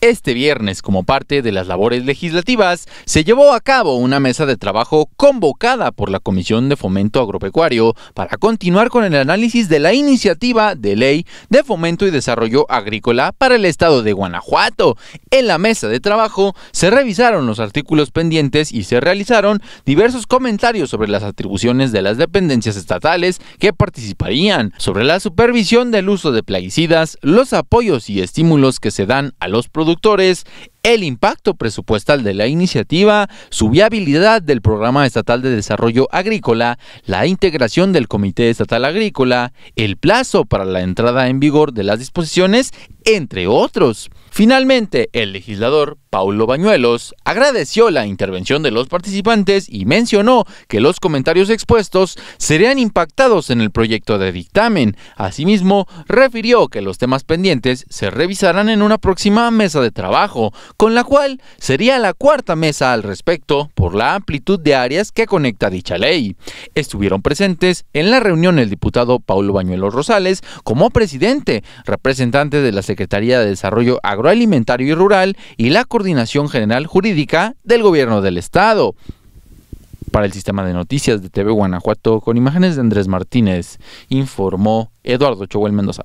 Este viernes, como parte de las labores legislativas, se llevó a cabo una mesa de trabajo convocada por la Comisión de Fomento Agropecuario para continuar con el análisis de la iniciativa de ley de fomento y desarrollo agrícola para el estado de Guanajuato. En la mesa de trabajo se revisaron los artículos pendientes y se realizaron diversos comentarios sobre las atribuciones de las dependencias estatales que participarían, sobre la supervisión del uso de plaguicidas, los apoyos y estímulos que se dan a los productores, productores el impacto presupuestal de la iniciativa, su viabilidad del Programa Estatal de Desarrollo Agrícola, la integración del Comité Estatal Agrícola, el plazo para la entrada en vigor de las disposiciones, entre otros. Finalmente, el legislador Paulo Bañuelos agradeció la intervención de los participantes y mencionó que los comentarios expuestos serían impactados en el proyecto de dictamen. Asimismo, refirió que los temas pendientes se revisarán en una próxima mesa de trabajo, con la cual sería la cuarta mesa al respecto por la amplitud de áreas que conecta dicha ley. Estuvieron presentes en la reunión el diputado Paulo Bañuelos Rosales como presidente, representante de la Secretaría de Desarrollo Agroalimentario y Rural y la Coordinación General Jurídica del Gobierno del Estado. Para el sistema de noticias de TV Guanajuato, con imágenes de Andrés Martínez, informó Eduardo Choguel Mendoza.